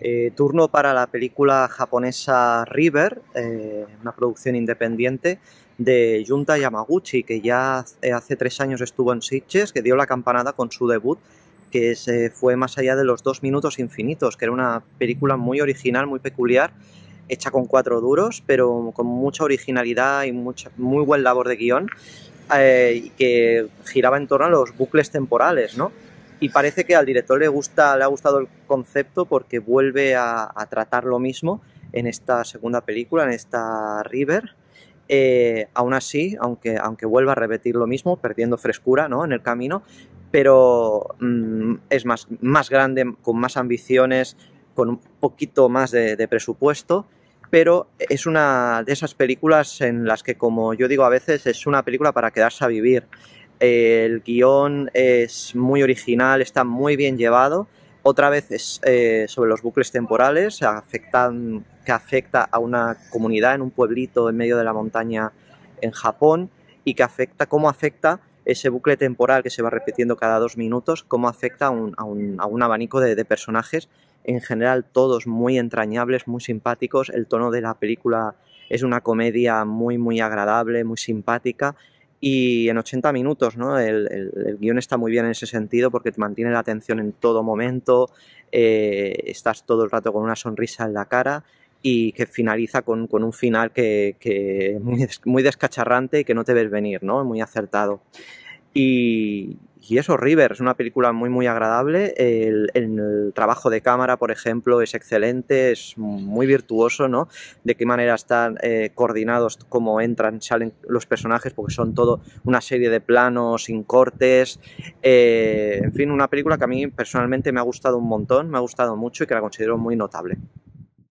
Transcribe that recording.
Eh, turno para la película japonesa River, eh, una producción independiente de Junta Yamaguchi, que ya hace, tres años estuvo en Sitges, que dio la campanada con su debut, que se eh, fue más allá de los dos minutos infinitos, que era una película muy original, muy peculiar, hecha con cuatro duros, pero con mucha originalidad y mucha, muy buen labor de guión, que giraba en torno a los bucles temporales, ¿no? Y parece que al director le, gusta, le ha gustado el concepto porque vuelve a, tratar lo mismo en esta segunda película, en esta River. Eh, aún así, aunque, aunque vuelva a repetir lo mismo, perdiendo frescura en el camino, pero mm, es más, más grande, con más ambiciones, con un poquito más de, de, presupuesto, pero es una de esas películas en las que, como yo digo a veces, es una película para quedarse a vivir el guión es muy original, está muy bien llevado. Otra vez es eh, sobre los bucles temporales afectan, que afecta a una comunidad en un pueblito en medio de la montaña en Japón y que afecta, cómo afecta ese bucle temporal que se va repitiendo cada dos minutos, cómo afecta a un, abanico de, de, personajes, en general todos muy entrañables, muy simpáticos, el tono de la película es una comedia muy, muy agradable, muy simpática y en 80 minutos, ¿no? El, guión está muy bien en ese sentido porque te mantiene la atención en todo momento, eh, estás todo el rato con una sonrisa en la cara y que finaliza con, un final que, que muy, muy descacharrante y que no te ves venir, ¿no? Muy acertado. Y, y eso, River, es una película muy, muy agradable. El, trabajo de cámara, por ejemplo, es excelente, es muy virtuoso, ¿no? De qué manera están eh, coordinados, cómo entran, salen los personajes, porque son todo una serie de planos sin cortes. Eh, en fin, una película que a mí personalmente me ha gustado un montón, me ha gustado mucho y que la considero muy notable.